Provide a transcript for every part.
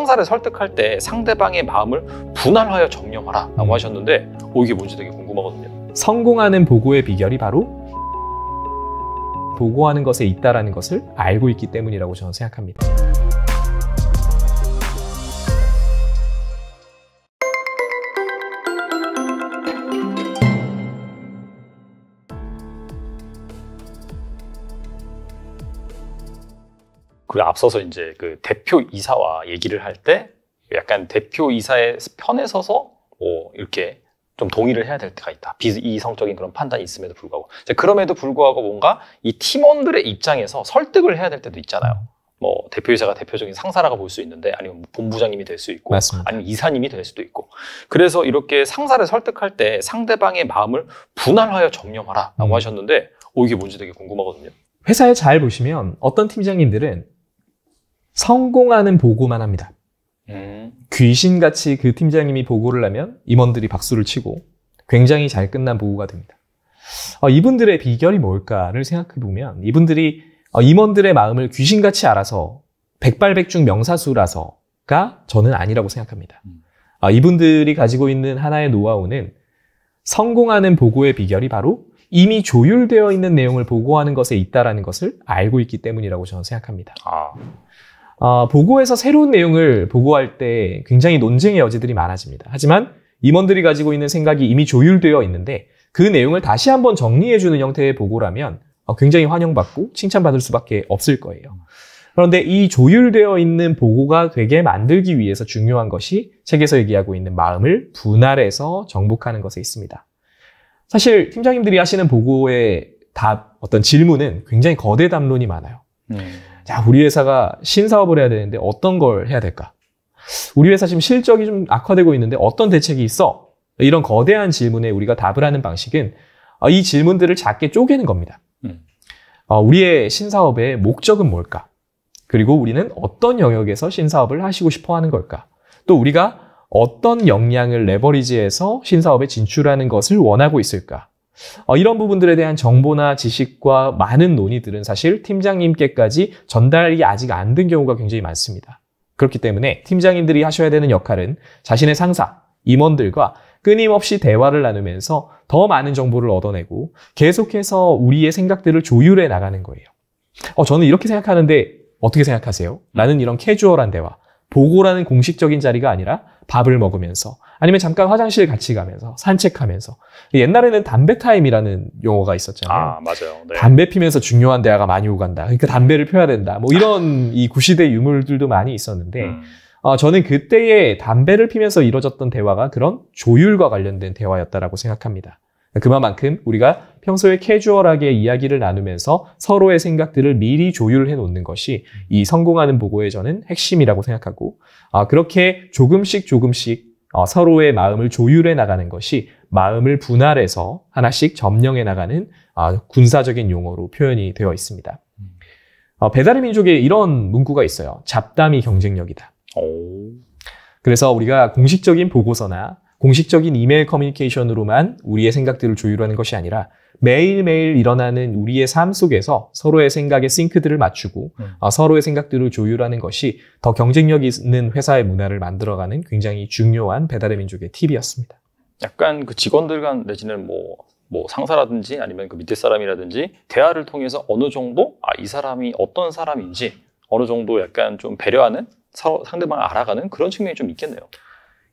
상사를 설득할 때 상대방의 마음을 분할하여 점령하라 라고 음. 하셨는데 오 이게 뭔지 되게 궁금하거든요 성공하는 보고의 비결이 바로 보고하는 것에 있다라는 것을 알고 있기 때문이라고 저는 생각합니다 그 앞서서 이제 그 대표 이사와 얘기를 할 때 약간 대표 이사의 편에 서서 뭐 이렇게 좀 동의를 해야 될 때가 있다. 비이성적인 그런 판단이 있음에도 불구하고. 그럼에도 불구하고 뭔가 이 팀원들의 입장에서 설득을 해야 될 때도 있잖아요. 뭐 대표이사가 대표적인 상사라고 볼 수 있는데 아니면 뭐 본부장님이 될 수 있고 맞습니다. 아니면 이사님이 될 수도 있고 그래서 이렇게 상사를 설득할 때 상대방의 마음을 분할하여 점령하라라고 음. 하셨는데 어, 이게 뭔지 되게 궁금하거든요. 회사에 잘 보시면 어떤 팀장님들은 성공하는 보고만 합니다. 음. 귀신같이 그 팀장님이 보고를 하면 임원들이 박수를 치고 굉장히 잘 끝난 보고가 됩니다. 어, 이분들의 비결이 뭘까를 생각해 보면 이분들이 어, 임원들의 마음을 귀신같이 알아서 백발백중 명사수라서가 저는 아니라고 생각합니다. 음. 어, 이분들이 가지고 있는 하나의 노하우는 성공하는 보고의 비결이 바로 이미 조율되어 있는 내용을 보고하는 것에 있다라는 것을 알고 있기 때문이라고 저는 생각합니다. 아. 어, 보고에서 새로운 내용을 보고할 때 굉장히 논쟁의 여지들이 많아집니다. 하지만 임원들이 가지고 있는 생각이 이미 조율되어 있는데 그 내용을 다시 한번 정리해주는 형태의 보고라면 어, 굉장히 환영받고 칭찬받을 수밖에 없을 거예요. 그런데 이 조율되어 있는 보고가 되게 만들기 위해서 중요한 것이 책에서 얘기하고 있는 마음을 분할해서 정복하는 것에 있습니다. 사실 팀장님들이 하시는 보고의 답, 어떤 질문은 굉장히 거대 담론이 많아요. 음. 자, 우리 회사가 신사업을 해야 되는데 어떤 걸 해야 될까? 우리 회사 지금 실적이 좀 악화되고 있는데 어떤 대책이 있어? 이런 거대한 질문에 우리가 답을 하는 방식은 어, 이 질문들을 작게 쪼개는 겁니다. 음. 어, 우리의 신사업의 목적은 뭘까? 그리고 우리는 어떤 영역에서 신사업을 하시고 싶어 하는 걸까? 또 우리가 어떤 역량을 레버리지해서 신사업에 진출하는 것을 원하고 있을까? 어, 이런 부분들에 대한 정보나 지식과 많은 논의들은 사실 팀장님께까지 전달이 아직 안 된 경우가 굉장히 많습니다. 그렇기 때문에 팀장님들이 하셔야 되는 역할은 자신의 상사, 임원들과 끊임없이 대화를 나누면서 더 많은 정보를 얻어내고 계속해서 우리의 생각들을 조율해 나가는 거예요. 어, 저는 이렇게 생각하는데 어떻게 생각하세요? 라는 이런 캐주얼한 대화. 보고라는 공식적인 자리가 아니라 밥을 먹으면서 아니면 잠깐 화장실 같이 가면서 산책하면서 옛날에는 담배 타임이라는 용어가 있었잖아요. 아 맞아요. 네. 담배 피면서 중요한 대화가 많이 오간다. 그러니까 담배를 펴야 된다. 뭐 이런 이 구시대 유물들도 많이 있었는데 음. 어, 저는 그때의 담배를 피면서 이루어졌던 대화가 그런 조율과 관련된 대화였다라고 생각합니다. 그만큼 우리가 평소에 캐주얼하게 이야기를 나누면서 서로의 생각들을 미리 조율해 놓는 것이 이 성공하는 보고에 저는 핵심이라고 생각하고 아, 그렇게 조금씩 조금씩 어, 서로의 마음을 조율해 나가는 것이 마음을 분할해서 하나씩 점령해 나가는 아, 군사적인 용어로 표현이 되어 있습니다. 어, 배달의 민족에 이런 문구가 있어요. 잡담이 경쟁력이다. 오. 그래서 우리가 공식적인 보고서나 공식적인 이메일 커뮤니케이션으로만 우리의 생각들을 조율하는 것이 아니라 매일매일 일어나는 우리의 삶 속에서 서로의 생각의 싱크들을 맞추고 음. 어, 서로의 생각들을 조율하는 것이 더 경쟁력 있는 회사의 문화를 만들어가는 굉장히 중요한 배달의 민족의 팁이었습니다. 약간 그 직원들 간 내지는 뭐뭐 뭐 상사라든지 아니면 그 밑에 사람이라든지 대화를 통해서 어느 정도 아이 사람이 어떤 사람인지 어느 정도 약간 좀 배려하는 상대방을 알아가는 그런 측면이 좀 있겠네요.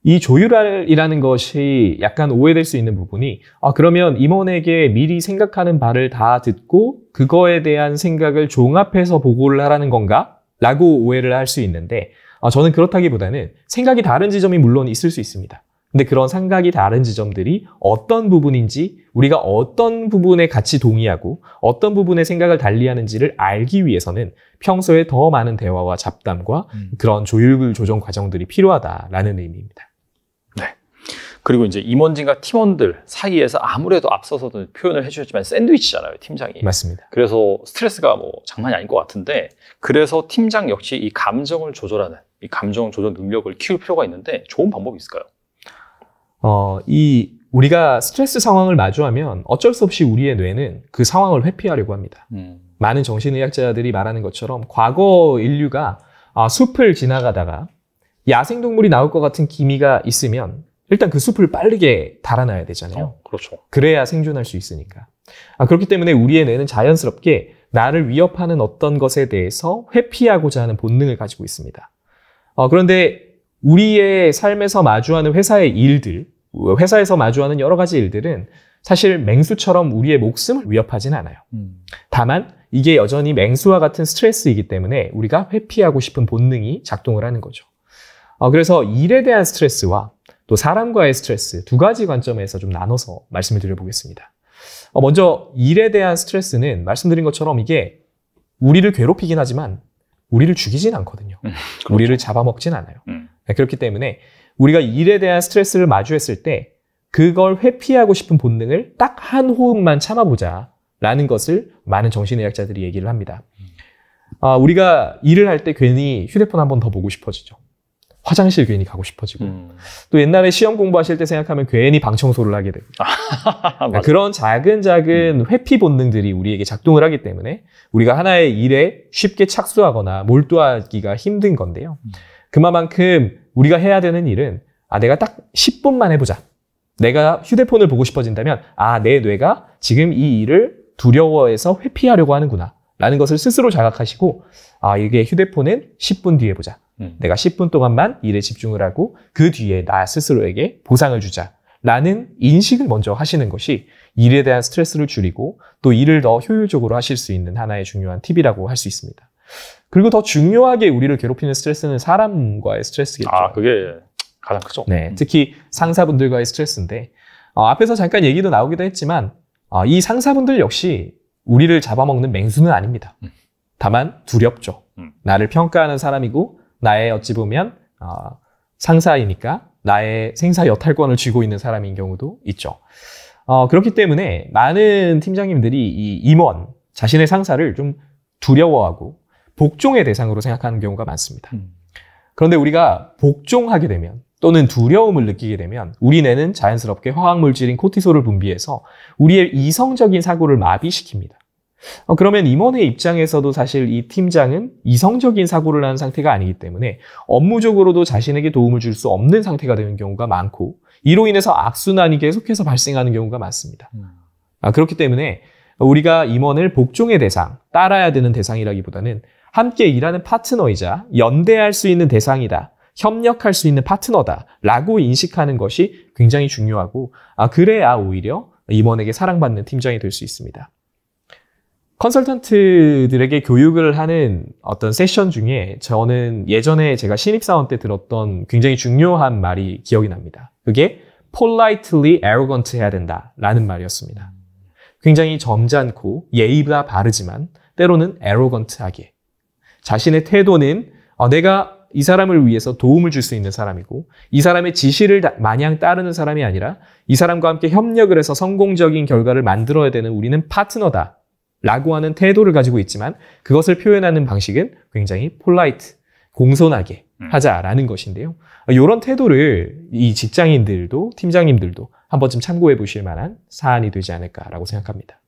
이 조율할이라는 것이 약간 오해될 수 있는 부분이 아 그러면 임원에게 미리 생각하는 바를 다 듣고 그거에 대한 생각을 종합해서 보고를 하라는 건가? 라고 오해를 할 수 있는데 아, 저는 그렇다기보다는 생각이 다른 지점이 물론 있을 수 있습니다. 근데 그런 생각이 다른 지점들이 어떤 부분인지 우리가 어떤 부분에 같이 동의하고 어떤 부분에 생각을 달리하는지를 알기 위해서는 평소에 더 많은 대화와 잡담과 음. 그런 조율 조정 과정들이 필요하다라는 의미입니다. 그리고 이제 임원진과 팀원들 사이에서 아무래도 앞서서도 표현을 해주셨지만 샌드위치잖아요, 팀장이. 맞습니다. 그래서 스트레스가 뭐 장난이 아닌 것 같은데 그래서 팀장 역시 이 감정을 조절하는 이 감정 조절 능력을 키울 필요가 있는데 좋은 방법이 있을까요? 어, 이 우리가 스트레스 상황을 마주하면 어쩔 수 없이 우리의 뇌는 그 상황을 회피하려고 합니다. 음. 많은 정신의학자들이 말하는 것처럼 과거 인류가 아, 숲을 지나가다가 야생동물이 나올 것 같은 기미가 있으면 일단 그 숲을 빠르게 달아놔야 되잖아요. 어, 그렇죠. 그래야 생존할 수 있으니까. 아, 그렇기 때문에 우리의 뇌는 자연스럽게 나를 위협하는 어떤 것에 대해서 회피하고자 하는 본능을 가지고 있습니다. 어, 그런데 우리의 삶에서 마주하는 회사의 일들, 회사에서 마주하는 여러 가지 일들은 사실 맹수처럼 우리의 목숨을 위협하진 않아요. 음. 다만 이게 여전히 맹수와 같은 스트레스이기 때문에 우리가 회피하고 싶은 본능이 작동을 하는 거죠. 어, 그래서 일에 대한 스트레스와 또 사람과의 스트레스 두 가지 관점에서 좀 나눠서 말씀을 드려보겠습니다. 어, 먼저 일에 대한 스트레스는 말씀드린 것처럼 이게 우리를 괴롭히긴 하지만 우리를 죽이진 않거든요. 음, 그렇죠. 우리를 잡아먹진 않아요. 음. 네, 그렇기 때문에 우리가 일에 대한 스트레스를 마주했을 때 그걸 회피하고 싶은 본능을 딱 한 호흡만 참아보자 라는 것을 많은 정신의학자들이 얘기를 합니다. 음. 아, 우리가 일을 할 때 괜히 휴대폰 한 번 더 보고 싶어지죠. 화장실 괜히 가고 싶어지고 음. 또 옛날에 시험 공부하실 때 생각하면 괜히 방 청소를 하게 되고 아, 그러니까 그런 작은 작은 음. 회피 본능들이 우리에게 작동을 하기 때문에 우리가 하나의 일에 쉽게 착수하거나 몰두하기가 힘든 건데요. 음. 그만큼 우리가 해야 되는 일은 아 내가 딱 10분만 해보자. 내가 휴대폰을 보고 싶어진다면 아 내 뇌가 지금 이 일을 두려워해서 회피하려고 하는구나. 라는 것을 스스로 자각하시고 아 이게 휴대폰은 10분 뒤에 보자. 음. 내가 10분 동안만 일에 집중을 하고 그 뒤에 나 스스로에게 보상을 주자. 라는 인식을 먼저 하시는 것이 일에 대한 스트레스를 줄이고 또 일을 더 효율적으로 하실 수 있는 하나의 중요한 팁이라고 할 수 있습니다. 그리고 더 중요하게 우리를 괴롭히는 스트레스는 사람과의 스트레스겠죠. 아, 그게 가장 크죠. 네. 음. 특히 상사분들과의 스트레스인데, 어, 앞에서 잠깐 얘기도 나오기도 했지만, 어, 이 상사분들 역시 우리를 잡아먹는 맹수는 아닙니다. 음. 다만 두렵죠. 나를 평가하는 사람이고 나의 어찌 보면 어, 상사이니까 나의 생사 여탈권을 쥐고 있는 사람인 경우도 있죠. 어, 그렇기 때문에 많은 팀장님들이 이 임원, 자신의 상사를 좀 두려워하고 복종의 대상으로 생각하는 경우가 많습니다. 음. 그런데 우리가 복종하게 되면 또는 두려움을 느끼게 되면 우리 뇌는 자연스럽게 화학물질인 코티솔을 분비해서 우리의 이성적인 사고를 마비시킵니다. 어, 그러면 임원의 입장에서도 사실 이 팀장은 이성적인 사고를 하는 상태가 아니기 때문에 업무적으로도 자신에게 도움을 줄 수 없는 상태가 되는 경우가 많고 이로 인해서 악순환이 계속해서 발생하는 경우가 많습니다. 음. 아, 그렇기 때문에 우리가 임원을 복종의 대상, 따라야 되는 대상이라기보다는 함께 일하는 파트너이자 연대할 수 있는 대상이다. 협력할 수 있는 파트너다. 라고 인식하는 것이 굉장히 중요하고, 아, 그래야 오히려 임원에게 사랑받는 팀장이 될 수 있습니다. 컨설턴트들에게 교육을 하는 어떤 세션 중에 저는 예전에 제가 신입사원 때 들었던 굉장히 중요한 말이 기억이 납니다. 그게 politely arrogant 해야 된다 라는 말이었습니다. 굉장히 점잖고 예의가 바르지만 때로는 arrogant하게 자신의 태도는 어, 내가 이 사람을 위해서 도움을 줄 수 있는 사람이고 이 사람의 지시를 마냥 따르는 사람이 아니라 이 사람과 함께 협력을 해서 성공적인 결과를 만들어야 되는 우리는 파트너다 라고 하는 태도를 가지고 있지만 그것을 표현하는 방식은 굉장히 폴라이트, 공손하게 음. 하자라는 것인데요. 이런 태도를 이 직장인들도 팀장님들도 한 번쯤 참고해 보실 만한 사안이 되지 않을까라고 생각합니다.